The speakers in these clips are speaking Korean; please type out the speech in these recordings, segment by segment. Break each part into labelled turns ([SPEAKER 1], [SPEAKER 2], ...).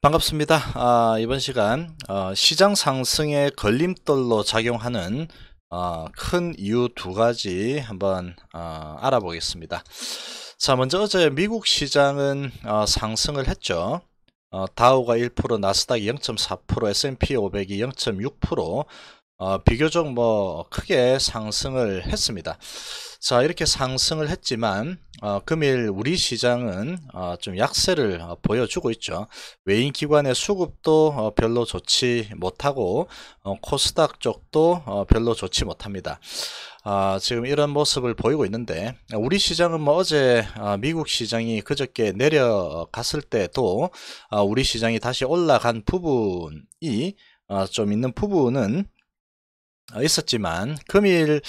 [SPEAKER 1] 반갑습니다. 아, 이번 시간 어, 시장 상승의 걸림돌로 작용하는 어, 큰 이유 두 가지 한번 어, 알아보겠습니다. 자 먼저 어제 미국 시장은 어, 상승을 했죠. 어, 다우가 1%, 나스닥이 0.4%, S&P 500이 0.6%, 어, 비교적 뭐 크게 상승을 했습니다. 자 이렇게 상승을 했지만 어, 금일 우리 시장은 어, 좀 약세를 어, 보여주고 있죠. 외인 기관의 수급도 어, 별로 좋지 못하고 어, 코스닥 쪽도 어, 별로 좋지 못합니다. 아, 지금 이런 모습을 보이고 있는데 우리 시장은 뭐 어제 아, 미국 시장이 그저께 내려갔을 때도 아, 우리 시장이 다시 올라간 부분이 아, 좀 있는 부분은 어, 있었지만 금일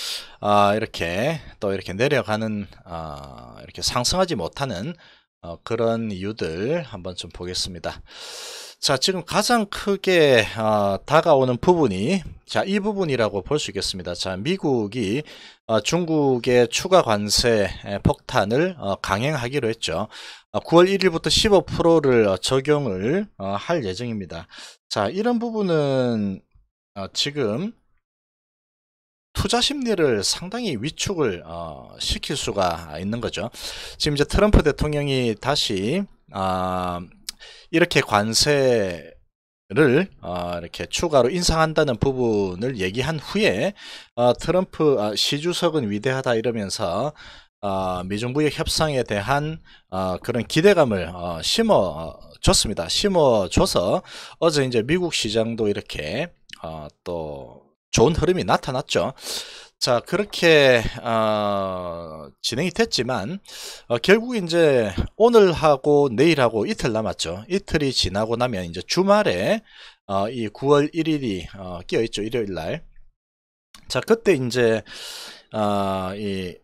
[SPEAKER 1] 어, 이렇게 또 이렇게 내려가는 어, 이렇게 상승하지 못하는 어, 그런 이유들 한번 좀 보겠습니다. 자 지금 가장 크게 아, 다가오는 부분이 자이 부분이라고 볼 수 있겠습니다. 자 미국이 어, 중국의 추가 관세 폭탄을 어, 강행하기로 했죠. 9월 1일부터 15%를 적용을 할 예정입니다. 자 이런 부분은 지금 투자 심리를 상당히 위축을 어, 시킬 수가 있는 거죠. 지금 이제 트럼프 대통령이 다시 어, 이렇게 관세 를 어, 이렇게 추가로 인상한다는 부분을 얘기한 후에 어, 트럼프 어, 시주석은 위대하다 이러면서 어, 미중 무역 협상에 대한 어, 그런 기대감을 어, 심어줬습니다. 심어줘서 어제 이제 미국 시장도 이렇게 어, 또 좋은 흐름이 나타났죠. 자 그렇게 어, 진행이 됐지만 어, 결국 이제 오늘하고 내일하고 이틀 남았죠 이틀이 지나고 나면 이제 주말에 어, 이 9월 1일이 어, 끼어 있죠 일요일날 자 그때 이제 어, 이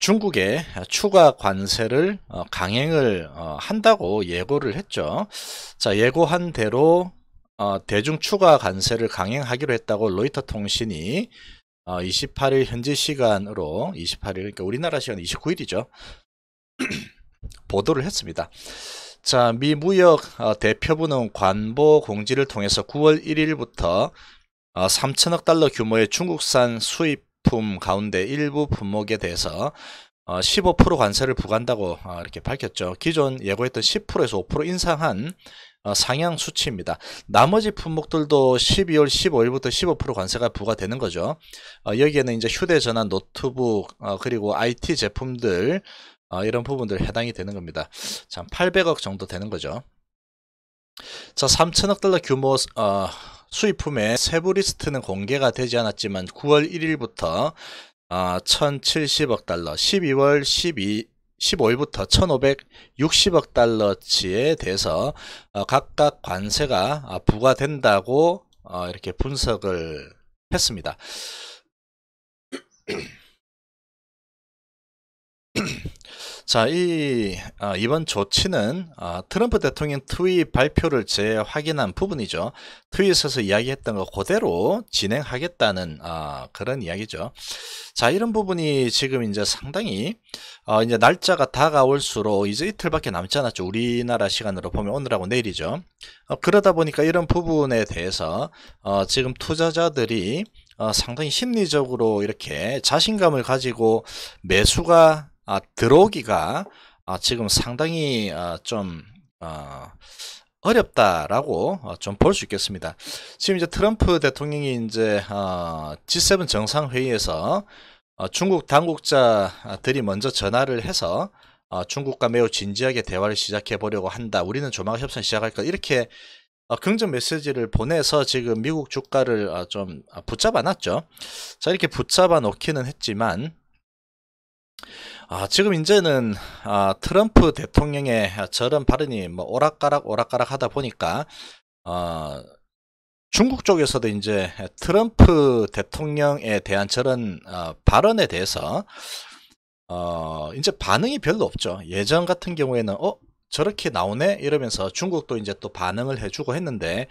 [SPEAKER 1] 중국에 추가 관세를 어, 강행을 어, 한다고 예고를 했죠. 자 예고한 대로 어, 대중 추가 관세를 강행하기로 했다고 로이터 통신이 어, 28일 현지 시간으로 28일 그러니까 우리나라 시간 29일이죠. 보도를 했습니다. 자, 미 무역 어, 대표부는 관보 공지를 통해서 9월 1일부터 3천억 어, 달러 규모의 중국산 수입품 가운데 일부 품목에 대해서 15% 어, 관세를 부과한다고 이렇게 밝혔죠. 기존 예고했던 10%에서 5% 인상한 어, 상향 수치입니다. 나머지 품목들도 12월 15일부터 15% 관세가 부과되는 거죠. 어, 여기에는 이제 휴대전화, 노트북, 어, 그리고 IT 제품들 이런 부분들 해당이 되는 겁니다. 참 800억 정도 되는 거죠. 자, 3천억 달러 규모 어, 수입품의 세부 리스트는 공개가 되지 않았지만 9월 1일부터 어, 1,070억 달러, 12월 12 15일부터 1560억 달러치에 대해서 어, 각각 관세가 어, 부과된다고 어, 이렇게 분석을 했습니다. 자, 이 아, 이번 조치는 아, 트럼프 대통령 트윗 발표를 재확인한 부분이죠. 트윗에서 이야기했던 거 그대로 진행하겠다는 아, 그런 이야기죠. 자, 이런 부분이 지금 이제 상당히 어, 이제 날짜가 다가올수록 이제 이틀밖에 남지 않았죠. 우리나라 시간으로 보면 오늘하고 내일이죠. 어, 그러다 보니까 이런 부분에 대해서 어, 지금 투자자들이 어, 상당히 심리적으로 이렇게 자신감을 가지고 매수가 아, 들어오기가 아, 지금 상당히 아, 좀 아, 어렵다라고 어, 아, 좀볼 수 있겠습니다. 지금 이제 트럼프 대통령이 이제 어, 아, G7 정상회의에서 아, 중국 당국자들이 먼저 전화를 해서 아, 중국과 매우 진지하게 대화를 시작해 보려고 한다. 우리는 조만간 협상 시작할 거 이렇게 어, 긍정 메시지를 보내서 지금 미국 주가를 어, 좀 붙잡아 놨죠. 자 이렇게 붙잡아 놓기는 했지만 아, 지금 이제는 아, 트럼프 대통령의 저런 발언이 뭐 오락가락 오락가락 하다 보니까 어, 중국 쪽에서도 이제 트럼프 대통령에 대한 저런 어, 발언에 대해서 어, 이제 반응이 별로 없죠. 예전 같은 경우에는 어 저렇게 나오네 이러면서 중국도 이제 또 반응을 해주고 했는데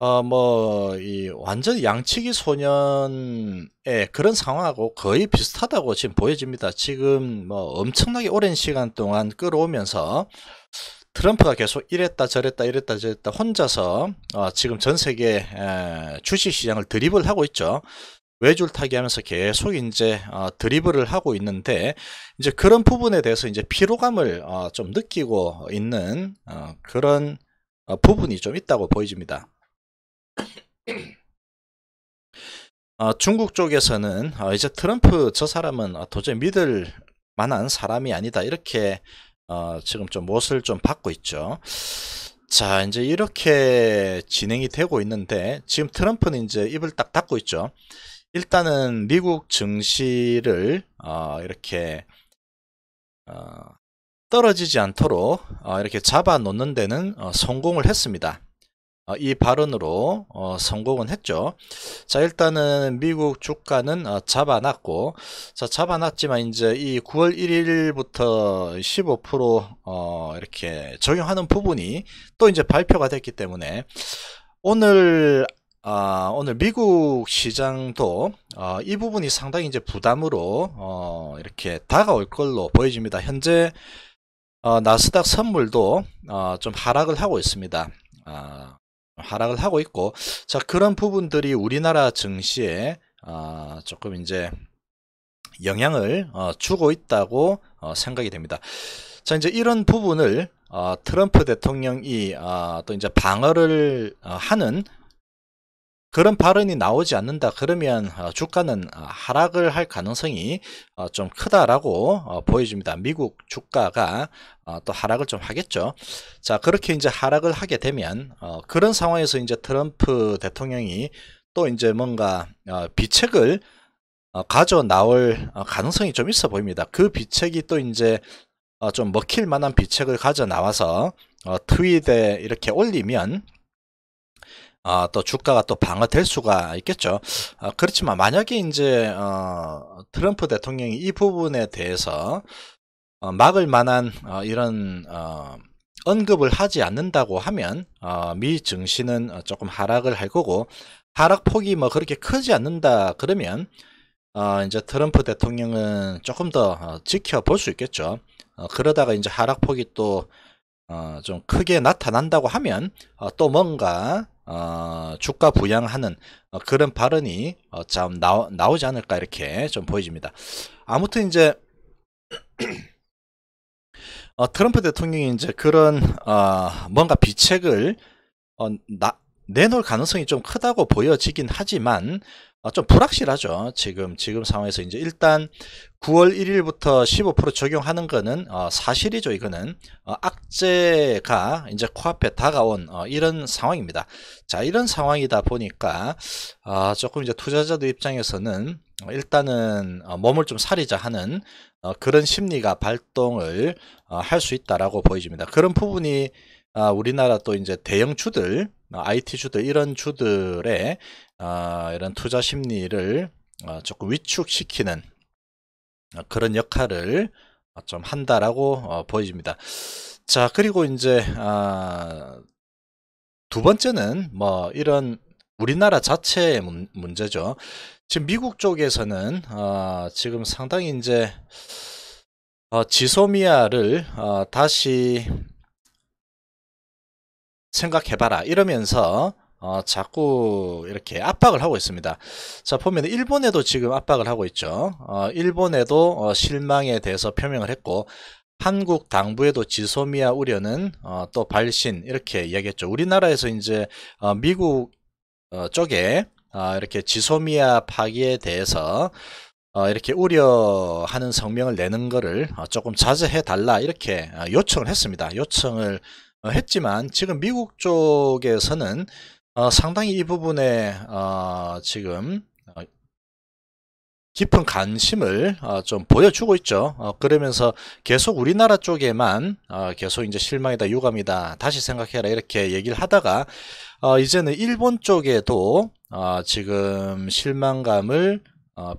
[SPEAKER 1] 어, 뭐, 이, 완전히 양치기 소년의 그런 상황하고 거의 비슷하다고 지금 보여집니다. 지금 뭐 엄청나게 오랜 시간 동안 끌어오면서 트럼프가 계속 이랬다 저랬다 이랬다 저랬다 혼자서 어, 지금 전 세계 주식시장을 드리블 하고 있죠. 외줄 타기 하면서 계속 이제 어, 드리블을 하고 있는데 이제 그런 부분에 대해서 이제 피로감을 어, 좀 느끼고 있는 어, 그런 어, 부분이 좀 있다고 보여집니다. 어, 중국 쪽에서는 어, 이제 트럼프 저 사람은 아, 도저히 믿을 만한 사람이 아니다 이렇게 어, 지금 좀 못을 좀 받고 있죠. 자 이제 이렇게 진행이 되고 있는데 지금 트럼프는 이제 입을 딱 닫고 있죠. 일단은 미국 증시를 어, 이렇게 어, 떨어지지 않도록 어, 이렇게 잡아 놓는 데는 어, 성공을 했습니다. 어, 이 발언으로 어, 성공은 했죠. 자 일단은 미국 주가는 어, 잡아놨고 자 잡아놨지만 이제 이 9월 1일부터 15% 이렇게 적용하는 부분이 또 이제 발표가 됐기 때문에 오늘 아, 오늘 미국 시장도 아, 이 부분이 상당히 이제 부담으로 어, 이렇게 다가올 걸로 보여집니다. 현재 어, 나스닥 선물도 어, 좀 하락을 하고 있습니다. 아, 하락을 하고 있고 자 그런 부분들이 우리나라 증시에 어, 조금 이제 영향을 어, 주고 있다고 어, 생각이 됩니다. 자 이제 이런 부분을 어, 트럼프 대통령이 아, 또 이제 방어를 어, 하는 그런 발언이 나오지 않는다 그러면 어, 주가는 어, 하락을 할 가능성이 어, 좀 크다라고 보여집니다. 미국 주가가 또 하락을 좀 하겠죠. 자 그렇게 이제 하락을 하게 되면 그런 상황에서 이제 트럼프 대통령이 또 이제 뭔가 비책을 가져 나올 가능성이 좀 있어 보입니다. 그 비책이 또 이제 좀 먹힐 만한 비책을 가져 나와서 트윗에 이렇게 올리면 어, 또 주가가 또 방어될 수가 있겠죠. 어, 그렇지만 만약에 이제 어, 트럼프 대통령이 이 부분에 대해서 어, 막을 만한 어, 이런 어, 언급을 하지 않는다고 하면 어, 미 증시는 어, 조금 하락을 할 거고 하락폭이 뭐 그렇게 크지 않는다 그러면 어, 이제 트럼프 대통령은 조금 더 어, 지켜볼 수 있겠죠. 어, 그러다가 이제 하락폭이 또 어, 좀 크게 나타난다고 하면 어, 또 뭔가 어, 주가 부양하는 어, 그런 발언이 어, 참 나오, 나오지 않을까 이렇게 좀 보여집니다. 아무튼 이제 어, 트럼프 대통령이 이제 그런 어, 뭔가 비책을 어, 나, 내놓을 가능성이 좀 크다고 보여지긴 하지만 어, 좀 불확실하죠. 지금 지금 상황에서 이제 일단 9월 1일부터 15% 적용하는 거는 어, 사실이죠. 이거는 어, 악재가 이제 코앞에 다가온 어, 이런 상황입니다. 자, 이런 상황이다 보니까 어, 조금 이제 투자자들 입장에서는 어, 일단은 어, 몸을 좀 사리자 하는 어, 그런 심리가 발동을 어, 할 수 있다라고 보여집니다. 그런 부분이 아, 우리나라 또 이제 대형 주들, IT 주들 이런 주들의 아, 이런 투자 심리를 아, 조금 위축시키는 아, 그런 역할을 아, 좀 한다라고 어, 보여집니다. 자 그리고 이제 아, 두 번째는 뭐 이런 우리나라 자체의 문, 문제죠. 지금 미국 쪽에서는 어, 지금 상당히 이제 어, 지소미아를 어, 다시 생각해봐라 이러면서 어, 자꾸 이렇게 압박을 하고 있습니다. 자 보면 일본에도 지금 압박을 하고 있죠. 어, 일본에도 어, 실망에 대해서 표명을 했고 한국 당부에도 지소미아 우려는 어, 또 발신 이렇게 이야기했죠. 우리나라에서 이제 어, 미국 어, 쪽에 어, 이렇게 지소미아 파기에 대해서 어, 이렇게 우려하는 성명을 내는 것을 어, 조금 자제해 달라 이렇게 어, 요청을 했습니다. 요청을 어, 했지만 지금 미국 쪽에서는 어, 상당히 이 부분에 어, 지금 깊은 관심을 좀 보여주고 있죠. 그러면서 계속 우리나라 쪽에만 계속 이제 실망이다, 유감이다, 다시 생각해라 이렇게 얘기를 하다가 이제는 일본 쪽에도 지금 실망감을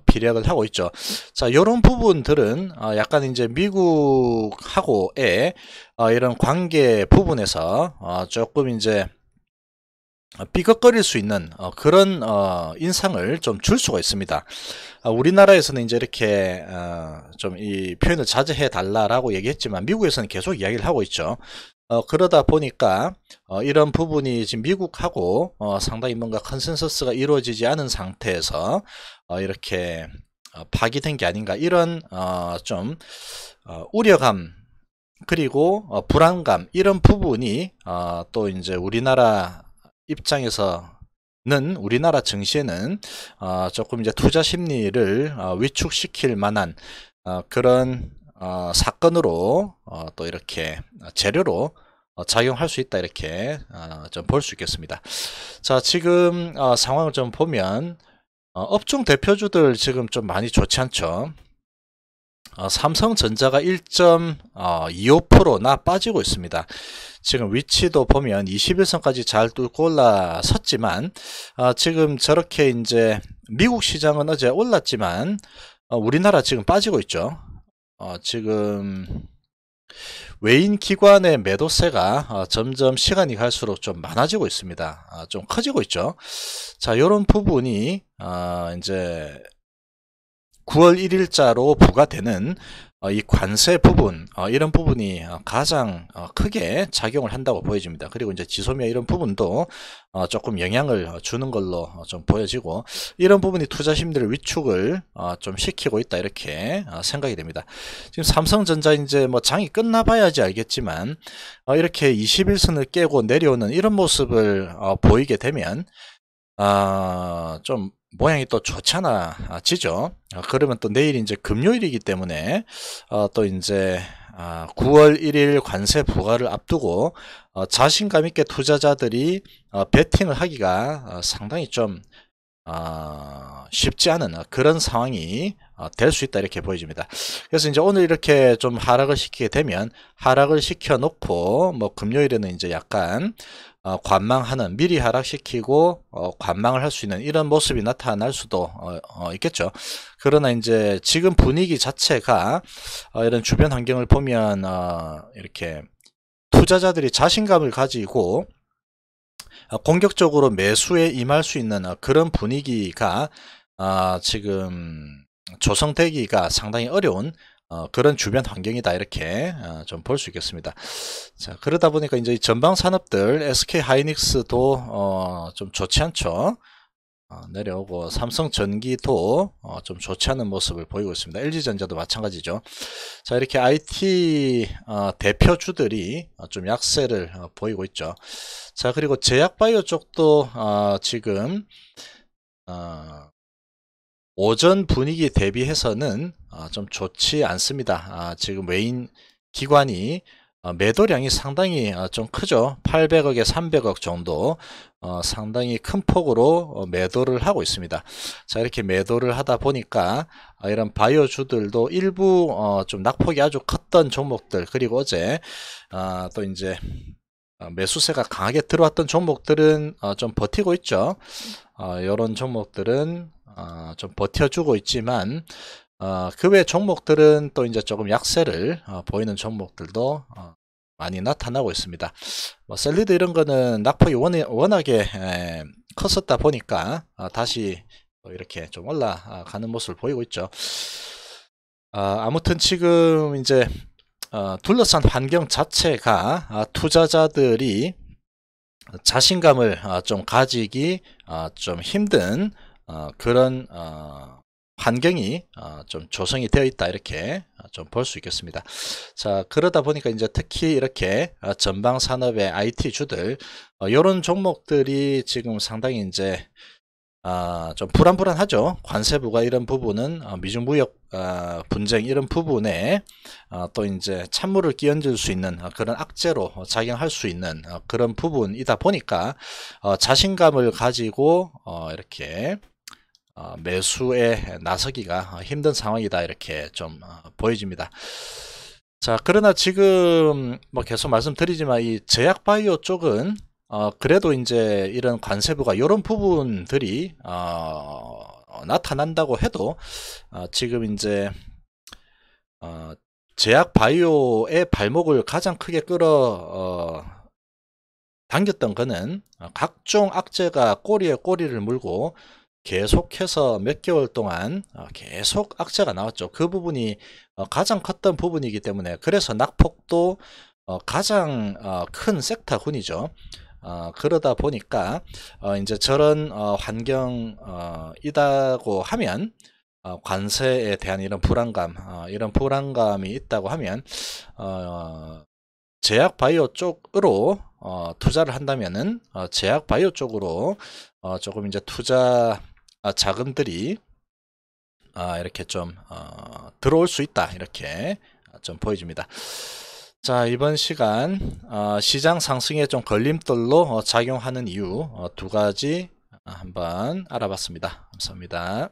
[SPEAKER 1] 비례를 하고 있죠. 자, 이런 부분들은 약간 이제 미국하고의 어, 이런 관계 부분에서 어, 조금 이제 삐걱거릴 수 있는 어, 그런 인상을 좀 줄 수가 있습니다. 아, 우리나라에서는 이제 이렇게 좀 이 표현을 자제해 달라라고 얘기했지만 미국에서는 계속 이야기를 하고 있죠. 그러다 보니까 이런 부분이 지금 미국하고 상당히 뭔가 컨센서스가 이루어지지 않은 상태에서 이렇게 파기된 게 아닌가 이런 좀 우려감 그리고 어, 불안감 이런 부분이 어, 또 이제 우리나라 입장에서는 우리나라 증시에는 어, 조금 이제 투자 심리를 어, 위축시킬 만한 어, 그런 어, 사건으로 어, 또 이렇게 재료로 어, 작용할 수 있다 이렇게 어, 좀볼 수 있겠습니다. 자 지금 어, 상황을 좀 보면 어, 업종 대표주들 지금 좀 많이 좋지 않죠. 어, 삼성전자가 1.25%나 어, 빠지고 있습니다. 지금 위치도 보면 21선까지 잘 뚫고 올라섰지만 어, 지금 저렇게 이제 미국 시장은 어제 올랐지만 우리나라 지금 빠지고 있죠. 지금 외인 기관의 매도세가 점점 시간이 갈수록 좀 많아지고 있습니다. 좀 커지고 있죠. 자, 이런 부분이 이제 9월 1일자로 부과되는 어, 이 관세 부분 어, 이런 부분이 어, 가장 크게 작용을 한다고 보여집니다. 그리고 이제 지소미아 이런 부분도 조금 영향을 주는 걸로 좀 보여지고 이런 부분이 투자 심리를 위축을 좀 시키고 있다 이렇게 생각이 됩니다. 지금 삼성전자 이제 뭐 장이 끝나봐야지 알겠지만 이렇게 21선을 깨고 내려오는 이런 모습을 보이게 되면 아, 좀 모양이 또 좋잖아 아, 지죠 아, 그러면 또 내일 이제 금요일이기 때문에 어, 또 이제 아, 9월 1일 관세 부과를 앞두고 어, 자신감 있게 투자자들이 어, 베팅을 하기가 어, 상당히 좀 쉽지 않은 그런 상황이 될 수 있다 이렇게 보여집니다. 그래서 이제 오늘 이렇게 좀 하락을 시키게 되면 하락을 시켜놓고 뭐 금요일에는 이제 약간 어, 관망하는 미리 하락시키고 어, 관망을 할 수 있는 이런 모습이 나타날 수도 어, 어, 있겠죠. 그러나 이제 지금 분위기 자체가 어, 이런 주변 환경을 보면 어, 이렇게 투자자들이 자신감을 가지고 공격적으로 매수에 임할 수 있는 그런 분위기가 지금 조성되기가 상당히 어려운 어, 그런 주변 환경이다 이렇게 어, 좀 볼 수 있겠습니다. 자 그러다 보니까 이제 전방 산업들 SK 하이닉스도 어, 좀 좋지 않죠. 어, 내려오고 삼성전기도 어, 좀 좋지 않은 모습을 보이고 있습니다. LG전자도 마찬가지죠. 자 이렇게 IT 어, 대표주들이 좀 약세를 보이고 있죠. 자 그리고 제약바이오 쪽도 지금 오전 분위기 대비해서는 아, 좀 좋지 않습니다. 아, 지금 외인 기관이 어, 매도량이 상당히 아, 좀 크죠. 800억에 300억 정도 어, 상당히 큰 폭으로 어, 매도를 하고 있습니다. 자 이렇게 매도를 하다 보니까 이런 바이오주들도 일부 좀 낙폭이 아주 컸던 종목들 그리고 어제 또 이제 매수세가 강하게 들어왔던 종목들은 좀 버티고 있죠. 이런 음. 종목들은 어, 좀 버텨주고 있지만 어, 그 외 종목들은 또 이제 조금 약세를 어, 보이는 종목들도 어, 많이 나타나고 있습니다. 뭐 셀리드 이런 거는 낙폭이 워낙에 에, 컸었다 보니까 어, 다시 이렇게 좀 올라가는 모습을 보이고 있죠. 어, 아무튼 지금 이제 어, 둘러싼 환경 자체가 어, 투자자들이 자신감을 좀 가지기 좀 힘든 어, 그런 어, 환경이 어, 좀 조성이 되어 있다 이렇게 어, 좀볼 수 있겠습니다. 자 그러다 보니까 이제 특히 이렇게 어, 전방 산업의 IT 주들 이런 종목들이 지금 상당히 이제 아, 좀 불안불안하죠. 관세 부과 이런 부분은 미중 무역 아, 분쟁 이런 부분에 아, 또 이제 찬물을 끼얹을 수 있는 그런 악재로 작용할 수 있는 그런 부분이다 보니까 자신감을 가지고 어, 이렇게 어, 매수에 나서기가 힘든 상황이다 이렇게 좀 어, 보여집니다. 자 그러나 지금 뭐 계속 말씀드리지만 이 제약 바이오 쪽은 어, 그래도 이제 이런 관세부가 이런 부분들이 어, 나타난다고 해도 어, 지금 이제 어, 제약 바이오의 발목을 가장 크게 끌어 어, 당겼던 거는 각종 악재가 꼬리에 꼬리를 물고 계속해서 몇 개월 동안 어, 계속 악재가 나왔죠. 그 부분이 어, 가장 컸던 부분이기 때문에 그래서 낙폭도 어, 가장 큰 섹터군이죠. 그러다 보니까 이제 저런 환경이다고 하면 관세에 대한 이런 불안감, 이런 불안감이 있다고 하면 제약 바이오 쪽으로 투자를 한다면은 제약 바이오 쪽으로 조금 이제 투자 아, 자금들이 아, 이렇게 좀 어, 들어올 수 있다 이렇게 좀보여집니다자 이번 시간 어, 시장 상승에 좀 걸림돌로 어, 작용하는 이유 두 가지 아, 한번 알아봤습니다. 감사합니다.